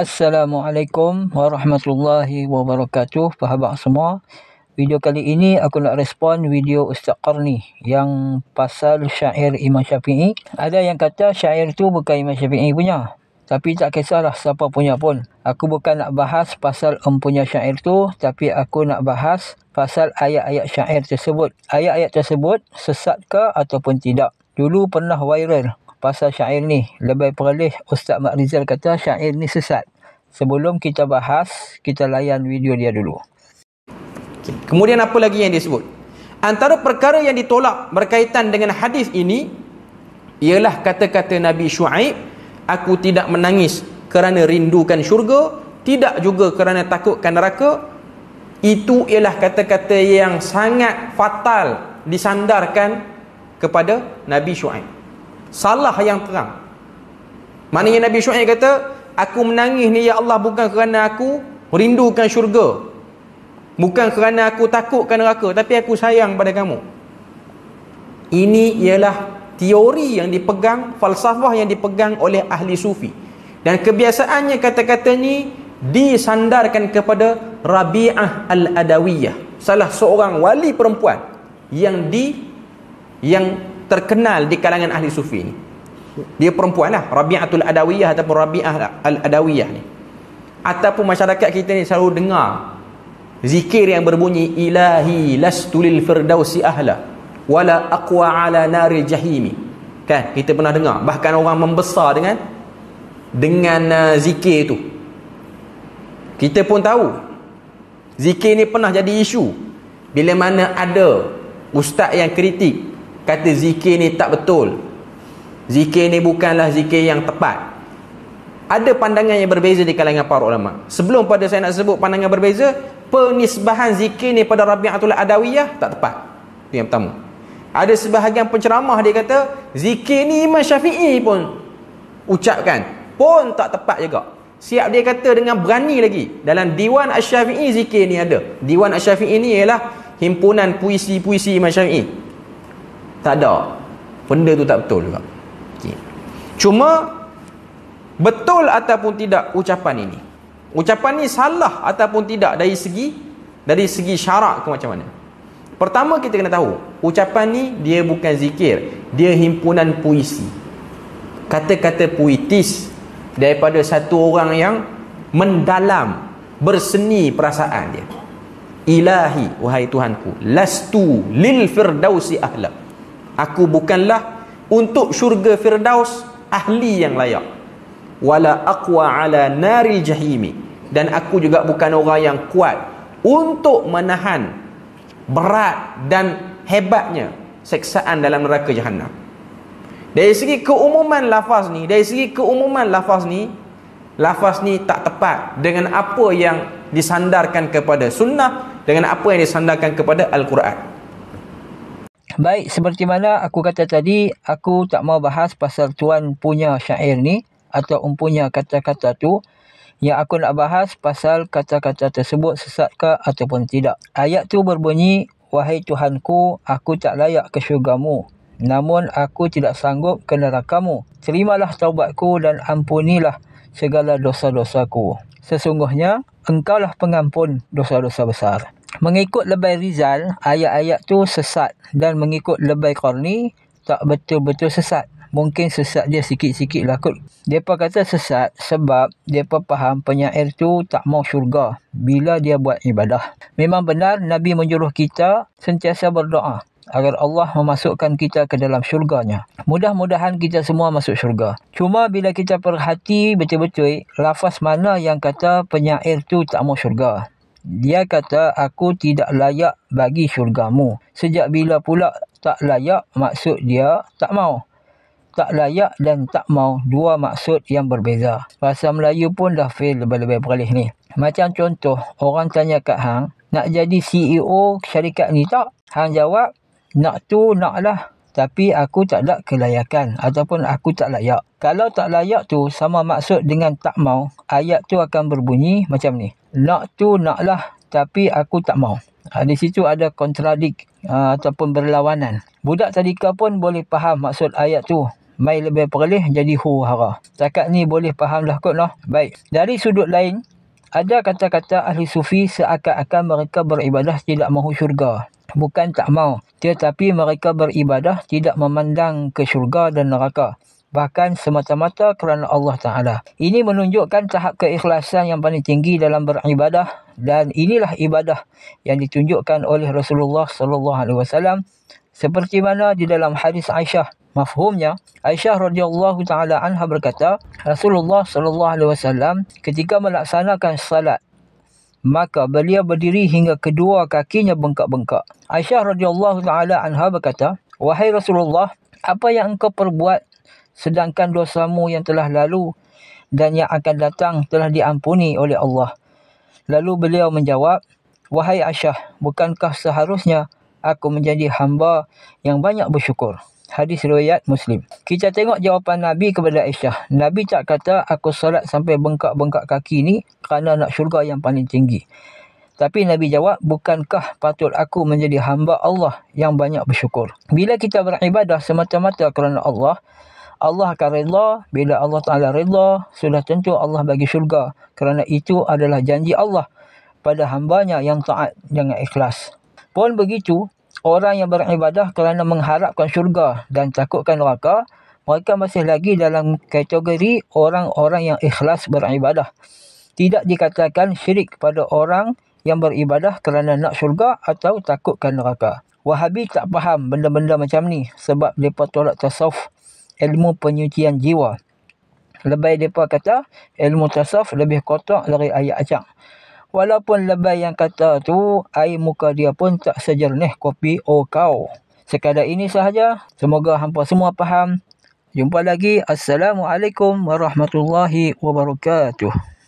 Assalamualaikum warahmatullahi wabarakatuh Fahabat semua Video kali ini aku nak respon video Ustaz Qarni Yang pasal syair Imam Syafi'i Ada yang kata syair tu bukan Imam Syafi'i punya Tapi tak kisahlah siapa punya pun Aku bukan nak bahas pasal um punya syair tu Tapi aku nak bahas pasal ayat-ayat syair tersebut Ayat-ayat tersebut sesat ke ataupun tidak Dulu pernah viral pasal syair ni. Lebih peralih Ustaz Mak Rizal kata syair ni sesat. Sebelum kita bahas, kita layan video dia dulu. Okay. Kemudian apa lagi yang dia sebut? Antara perkara yang ditolak berkaitan dengan hadis ini ialah kata-kata Nabi Shu'aib, aku tidak menangis kerana rindukan syurga, tidak juga kerana takutkan neraka. Itu ialah kata-kata yang sangat fatal disandarkan kepada Nabi Shu'aib. Salah yang terang Maknanya Nabi Syuhai kata Aku menangis ni ya Allah bukan kerana aku Rindukan syurga Bukan kerana aku takutkan neraka Tapi aku sayang pada kamu Ini ialah Teori yang dipegang Falsafah yang dipegang oleh ahli sufi Dan kebiasaannya kata-kata ni Disandarkan kepada Rabi'ah Al-Adawiyah Salah seorang wali perempuan Yang di Yang terkenal di kalangan ahli sufi ni. Dia perempuan lah. Rabi'atul Adawiyah ataupun Rabi'ah Al-Adawiyah ni. Ataupun masyarakat kita ni selalu dengar zikir yang berbunyi ilahi lastu firdausi ahla wala aqwa ala nari jahimi kan kita pernah dengar bahkan orang membesar dengan dengan uh, zikir itu kita pun tahu zikir ni pernah jadi isu bila mana ada ustaz yang kritik kata zikir ni tak betul zikir ni bukanlah zikir yang tepat ada pandangan yang berbeza di kalangan para ulama sebelum pada saya nak sebut pandangan berbeza penisbahan zikir ni pada Rabi'atul Adawiyah tak tepat itu yang pertama ada sebahagian penceramah dia kata zikir ni Imam Syafi'i pun ucapkan pun tak tepat juga siap dia kata dengan berani lagi dalam Diwan Asy-Syafi'i zikir ni ada Diwan Asy-Syafi'i ni ialah himpunan puisi-puisi Imam Syafi'i tak ada benda tu tak betul juga okay. cuma betul ataupun tidak ucapan ini ucapan ini salah ataupun tidak dari segi dari segi syarak ke macam mana pertama kita kena tahu ucapan ni dia bukan zikir dia himpunan puisi kata-kata puitis daripada satu orang yang mendalam berseni perasaan dia ilahi wahai tuhanku lastu lil firdausi ahlak aku bukanlah untuk syurga firdaus ahli yang layak wala aqwa ala naril jahimi dan aku juga bukan orang yang kuat untuk menahan berat dan hebatnya seksaan dalam neraka jahannam dari segi keumuman lafaz ni dari segi keumuman lafaz ni lafaz ni tak tepat dengan apa yang disandarkan kepada sunnah dengan apa yang disandarkan kepada al-Quran Baik, seperti mana aku kata tadi, aku tak mau bahas pasal tuan punya syair ni atau umpunya kata-kata tu. Yang aku nak bahas pasal kata-kata tersebut sesat ke ataupun tidak. Ayat tu berbunyi, Wahai Tuhanku, aku tak layak ke syurgamu. Namun aku tidak sanggup ke nerakamu. Terimalah taubatku dan ampunilah segala dosa-dosaku. Sesungguhnya, engkaulah pengampun dosa-dosa besar. Mengikut lebay Rizal, ayat-ayat tu sesat dan mengikut lebay Korni tak betul-betul sesat. Mungkin sesat dia sikit-sikit lah kot. Mereka kata sesat sebab mereka faham penyair tu tak mau syurga bila dia buat ibadah. Memang benar Nabi menyuruh kita sentiasa berdoa agar Allah memasukkan kita ke dalam syurganya. Mudah-mudahan kita semua masuk syurga. Cuma bila kita perhati betul-betul lafaz mana yang kata penyair tu tak mau syurga. Dia kata, aku tidak layak bagi syurgamu. Sejak bila pula tak layak, maksud dia tak mau. Tak layak dan tak mau, dua maksud yang berbeza. Bahasa Melayu pun dah fail lebih-lebih peralih ni. Macam contoh, orang tanya Kak Hang, nak jadi CEO syarikat ni tak? Hang jawab, nak tu nak lah tapi aku tak ada kelayakan ataupun aku tak layak. Kalau tak layak tu sama maksud dengan tak mau, ayat tu akan berbunyi macam ni. Nak tu naklah tapi aku tak mau. Ha, di situ ada kontradik ha, ataupun berlawanan. Budak tadika pun boleh faham maksud ayat tu. Mai lebih perlih jadi hu hara. Cakap ni boleh faham lah kot lah. Baik. Dari sudut lain, ada kata-kata ahli sufi seakan-akan mereka beribadah tidak mahu syurga bukan tak mau tetapi mereka beribadah tidak memandang ke syurga dan neraka bahkan semata-mata kerana Allah Taala. Ini menunjukkan tahap keikhlasan yang paling tinggi dalam beribadah dan inilah ibadah yang ditunjukkan oleh Rasulullah sallallahu alaihi wasallam seperti mana di dalam hadis Aisyah mafhumnya Aisyah radhiyallahu taala anha berkata Rasulullah sallallahu alaihi wasallam ketika melaksanakan salat Maka beliau berdiri hingga kedua kakinya bengkak-bengkak. Aisyah radhiyallahu taala anha berkata, "Wahai Rasulullah, apa yang engkau perbuat sedangkan dosamu yang telah lalu dan yang akan datang telah diampuni oleh Allah?" Lalu beliau menjawab, "Wahai Aisyah, bukankah seharusnya aku menjadi hamba yang banyak bersyukur?" Hadis riwayat Muslim. Kita tengok jawapan Nabi kepada Aisyah. Nabi tak kata aku solat sampai bengkak-bengkak kaki ni kerana nak syurga yang paling tinggi. Tapi Nabi jawab, bukankah patut aku menjadi hamba Allah yang banyak bersyukur? Bila kita beribadah semata-mata kerana Allah, Allah akan redha. Bila Allah Ta'ala rela, sudah tentu Allah bagi syurga. Kerana itu adalah janji Allah pada hambanya yang taat dengan ikhlas. Pun begitu, orang yang beribadah kerana mengharapkan syurga dan takutkan neraka, mereka masih lagi dalam kategori orang-orang yang ikhlas beribadah. Tidak dikatakan syirik kepada orang yang beribadah kerana nak syurga atau takutkan neraka. Wahabi tak faham benda-benda macam ni sebab mereka tolak tasawuf ilmu penyucian jiwa. Lebih mereka kata ilmu tasawuf lebih kotak dari ayat acak. Walaupun lebay yang kata tu, air muka dia pun tak sejernih kopi o oh kau. Sekadar ini sahaja. Semoga hampa semua faham. Jumpa lagi. Assalamualaikum warahmatullahi wabarakatuh.